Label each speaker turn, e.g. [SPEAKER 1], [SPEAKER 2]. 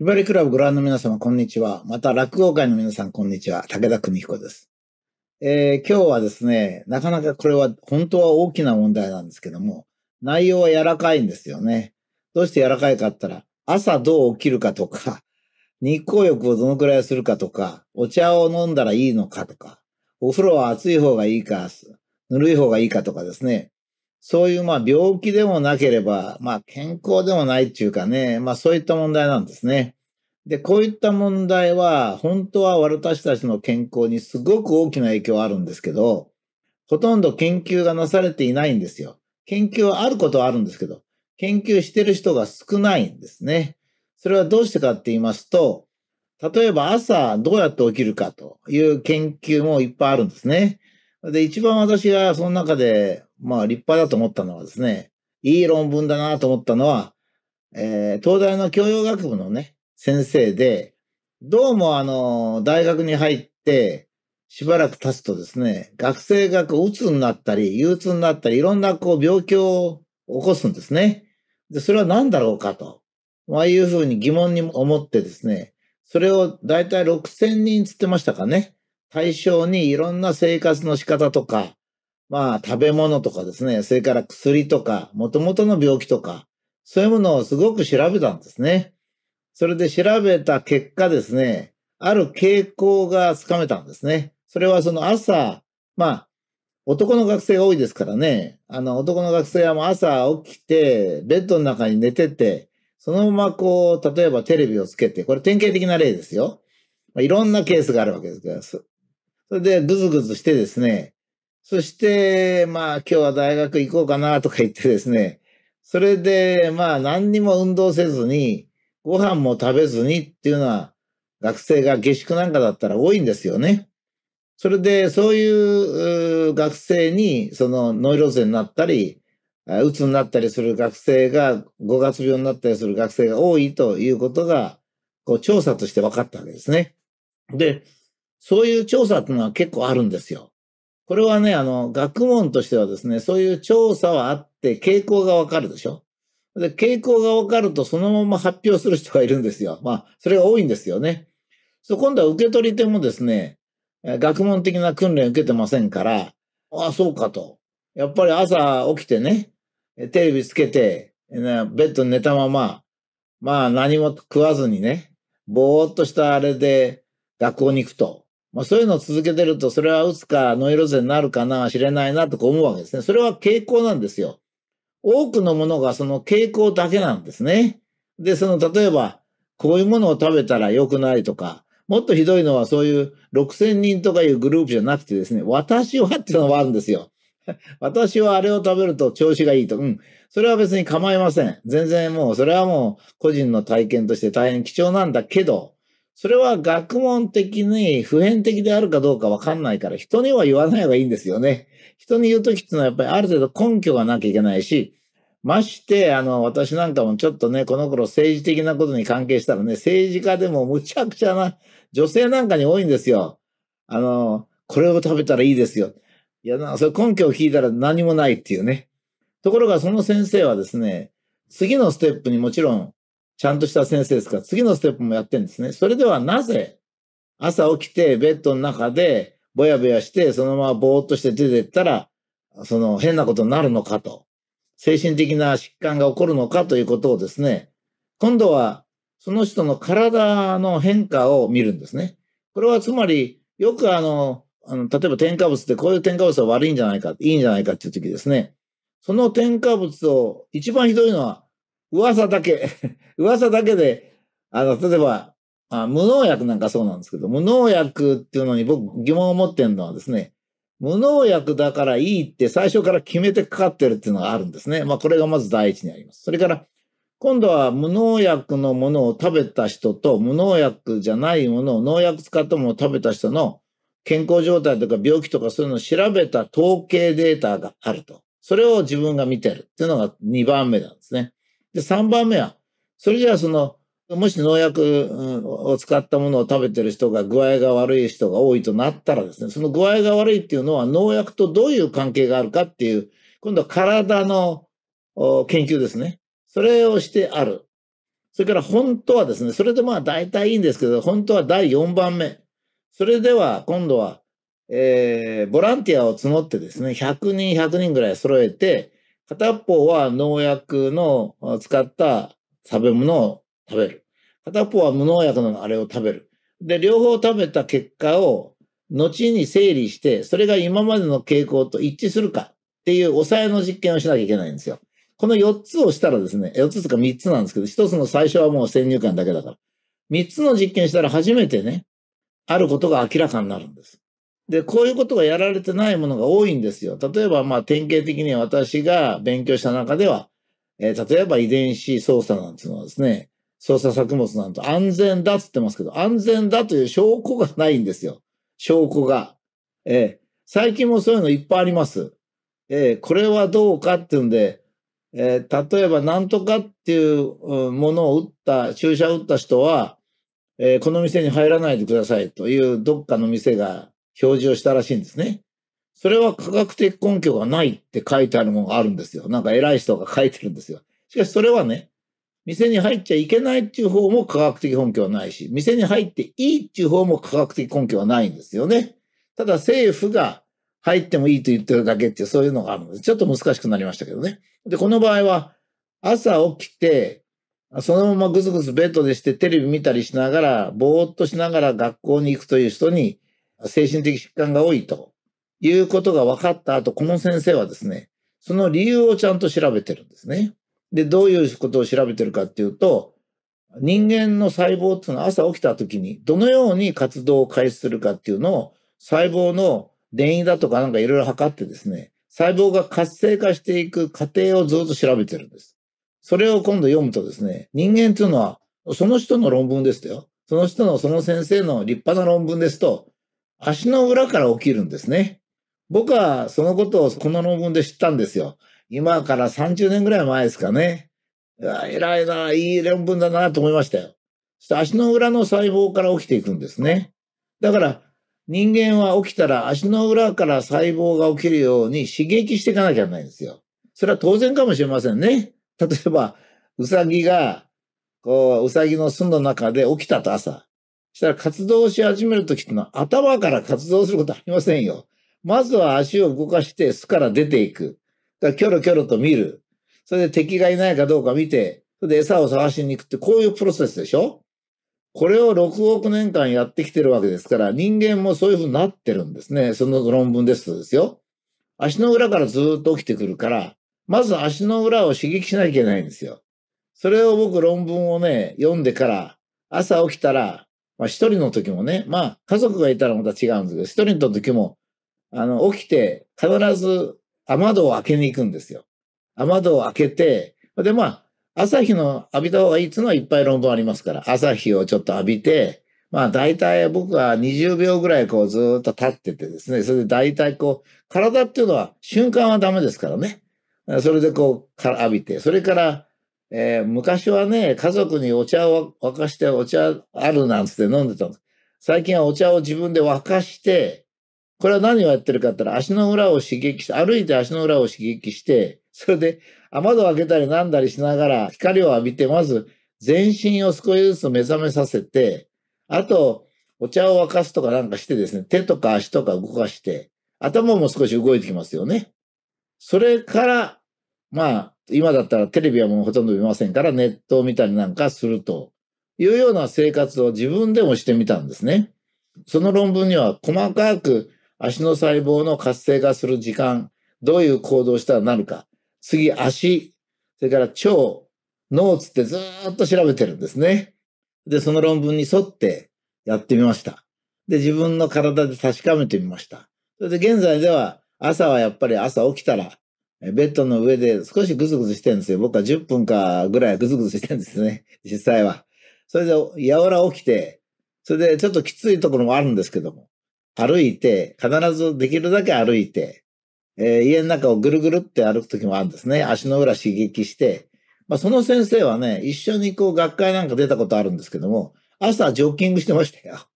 [SPEAKER 1] ひばりクラブご覧の皆様、こんにちは。また、落語界の皆さん、こんにちは。武田久美彦です。えー、今日はですね、なかなかこれは、本当は大きな問題なんですけども、内容は柔らかいんですよね。どうして柔らかいかったら、朝どう起きるかとか、日光浴をどのくらいするかとか、お茶を飲んだらいいのかとか、お風呂は熱い方がいいか、ぬるい方がいいかとかですね、そういうまあ病気でもなければ、まあ健康でもないっていうかね、まあそういった問題なんですね。で、こういった問題は本当は私たちの健康にすごく大きな影響あるんですけど、ほとんど研究がなされていないんですよ。研究はあることはあるんですけど、研究してる人が少ないんですね。それはどうしてかって言いますと、例えば朝どうやって起きるかという研究もいっぱいあるんですね。で、一番私がその中で、まあ立派だと思ったのはですね、いい論文だなと思ったのは、えー、東大の教養学部のね、先生で、どうもあの、大学に入って、しばらく経つとですね、学生がこう、鬱になったり、憂鬱になったり、いろんなこう、病気を起こすんですね。で、それは何だろうかと、まあいうふうに疑問に思ってですね、それを大体6000人つってましたかね。対象にいろんな生活の仕方とか、まあ食べ物とかですね、それから薬とか、元々の病気とか、そういうものをすごく調べたんですね。それで調べた結果ですね、ある傾向がつかめたんですね。それはその朝、まあ、男の学生が多いですからね、あの男の学生はもう朝起きて、ベッドの中に寝てて、そのままこう、例えばテレビをつけて、これ典型的な例ですよ。まあ、いろんなケースがあるわけですけど、それでぐずぐずしてですね、そして、まあ今日は大学行こうかなとか言ってですね、それで、まあ何にも運動せずに、ご飯も食べずにっていうのは、学生が下宿なんかだったら多いんですよね。それで、そういう学生に、そのノイローゼになったり、うつになったりする学生が、5月病になったりする学生が多いということが、こう調査として分かったわけですね。で、そういう調査っていうのは結構あるんですよ。これはね、あの、学問としてはですね、そういう調査はあって、傾向がわかるでしょで、傾向がわかると、そのまま発表する人がいるんですよ。まあ、それが多いんですよね。そう、今度は受け取り手もですね、学問的な訓練受けてませんから、ああ、そうかと。やっぱり朝起きてね、テレビつけて、ベッドに寝たまま、まあ何も食わずにね、ぼーっとしたあれで学校に行くと。まあ、そういうのを続けてると、それはうつかノイローゼになるかな、知れないなとか思うわけですね。それは傾向なんですよ。多くのものがその傾向だけなんですね。で、その例えば、こういうものを食べたら良くないとか、もっとひどいのはそういう6000人とかいうグループじゃなくてですね、私はっていうのもあるんですよ。私はあれを食べると調子がいいと。うん。それは別に構いません。全然もう、それはもう個人の体験として大変貴重なんだけど、それは学問的に普遍的であるかどうかわかんないから、人には言わない方がいいんですよね。人に言うときっていうのはやっぱりある程度根拠がなきゃいけないし、まして、あの、私なんかもちょっとね、この頃政治的なことに関係したらね、政治家でもむちゃくちゃな女性なんかに多いんですよ。あの、これを食べたらいいですよ。いや、な、それ根拠を聞いたら何もないっていうね。ところがその先生はですね、次のステップにもちろんちゃんとした先生ですから、次のステップもやってるんですね。それではなぜ、朝起きてベッドの中で、ぼやぼやして、そのままぼーっとして出てったら、その変なことになるのかと、精神的な疾患が起こるのかということをですね、今度はその人の体の変化を見るんですね。これはつまり、よくあの、あの例えば添加物ってこういう添加物は悪いんじゃないか、いいんじゃないかっていう時ですね。その添加物を、一番ひどいのは噂だけ、噂だけで、あの、例えば、あ無農薬なんかそうなんですけど、無農薬っていうのに僕疑問を持ってるのはですね、無農薬だからいいって最初から決めてかかってるっていうのがあるんですね。まあこれがまず第一にあります。それから、今度は無農薬のものを食べた人と無農薬じゃないものを農薬使ったものを食べた人の健康状態とか病気とかそういうのを調べた統計データがあると。それを自分が見てるっていうのが2番目なんですね。で、3番目は、それじゃあその、もし農薬を使ったものを食べてる人が具合が悪い人が多いとなったらですね、その具合が悪いっていうのは農薬とどういう関係があるかっていう、今度は体の研究ですね。それをしてある。それから本当はですね、それでまあ大体いいんですけど、本当は第4番目。それでは今度は、えー、ボランティアを募ってですね、100人100人ぐらい揃えて、片方は農薬の使った食べ物を食べる。片方は無農薬のあれを食べる。で、両方食べた結果を後に整理して、それが今までの傾向と一致するかっていう抑えの実験をしなきゃいけないんですよ。この4つをしたらですね、4つとか3つなんですけど、1つの最初はもう先入観だけだから。3つの実験したら初めてね、あることが明らかになるんです。で、こういうことがやられてないものが多いんですよ。例えば、まあ、典型的に私が勉強した中では、えー、例えば遺伝子操作なんていうのはですね、操作作物なんて安全だっつってますけど、安全だという証拠がないんですよ。証拠が。えー、最近もそういうのいっぱいあります。えー、これはどうかっていうんで、えー、例えば何とかっていうものを打った、注射を打った人は、えー、この店に入らないでくださいというどっかの店が表示をしたらしいんですね。それは科学的根拠がないって書いてあるものがあるんですよ。なんか偉い人が書いてるんですよ。しかしそれはね、店に入っちゃいけないっていう方も科学的根拠はないし、店に入っていいっていう方も科学的根拠はないんですよね。ただ政府が入ってもいいと言ってるだけってそういうのがあるので、ちょっと難しくなりましたけどね。で、この場合は朝起きて、そのままぐずぐずベッドでしてテレビ見たりしながら、ぼーっとしながら学校に行くという人に、精神的疾患が多いということが分かった後、この先生はですね、その理由をちゃんと調べてるんですね。で、どういうことを調べてるかっていうと、人間の細胞っていうのは朝起きた時にどのように活動を開始するかっていうのを細胞の電位だとかなんかいろいろ測ってですね、細胞が活性化していく過程をずっと調べてるんです。それを今度読むとですね、人間っていうのはその人の論文ですよ。その人のその先生の立派な論文ですと、足の裏から起きるんですね。僕はそのことをこの論文で知ったんですよ。今から30年ぐらい前ですかね。いや偉いな、いい論文だなと思いましたよ。そして足の裏の細胞から起きていくんですね。だから人間は起きたら足の裏から細胞が起きるように刺激していかなきゃいけないんですよ。それは当然かもしれませんね。例えば、うさぎが、こう、うさぎの巣の中で起きたと朝。したら活動し始めるときってのは頭から活動することありませんよ。まずは足を動かして巣から出ていく。だからキョロキョロと見る。それで敵がいないかどうか見て、それで餌を探しに行くってこういうプロセスでしょこれを6億年間やってきてるわけですから、人間もそういうふうになってるんですね。その論文ですとですよ。足の裏からずっと起きてくるから、まず足の裏を刺激しなきゃいけないんですよ。それを僕論文をね、読んでから、朝起きたら、まあ一人の時もね、まあ家族がいたらまた違うんですけど、一人の時も、あの、起きて必ず雨戸を開けに行くんですよ。雨戸を開けて、でまあ、朝日の浴びた方がいいっていうのはいっぱい論文ありますから、朝日をちょっと浴びて、まあ大体僕は20秒ぐらいこうずっと立っててですね、それで大体こう、体っていうのは瞬間はダメですからね。それでこう、浴びて、それからえー、昔はね、家族にお茶を沸かしてお茶あるなんつって飲んでたんです。最近はお茶を自分で沸かして、これは何をやってるかって言ったら足の裏を刺激して、歩いて足の裏を刺激して、それで雨戸を開けたりなんだりしながら光を浴びて、まず全身を少しずつ目覚めさせて、あと、お茶を沸かすとかなんかしてですね、手とか足とか動かして、頭も少し動いてきますよね。それからまあ、今だったらテレビはもうほとんど見ませんから、ネットを見たりなんかするというような生活を自分でもしてみたんですね。その論文には細かく足の細胞の活性化する時間、どういう行動したらなるか、次足、それから腸、脳つってずっと調べてるんですね。で、その論文に沿ってやってみました。で、自分の体で確かめてみました。それで現在では朝はやっぱり朝起きたらベッドの上で少しグズグズしてるんですよ。僕は10分かぐらいグズグズしてるんですね。実際は。それで、やら起きて、それでちょっときついところもあるんですけども、歩いて、必ずできるだけ歩いて、えー、家の中をぐるぐるって歩くときもあるんですね。足の裏刺激して。まあ、その先生はね、一緒にこう学会なんか出たことあるんですけども、朝ジョッキングしてましたよ。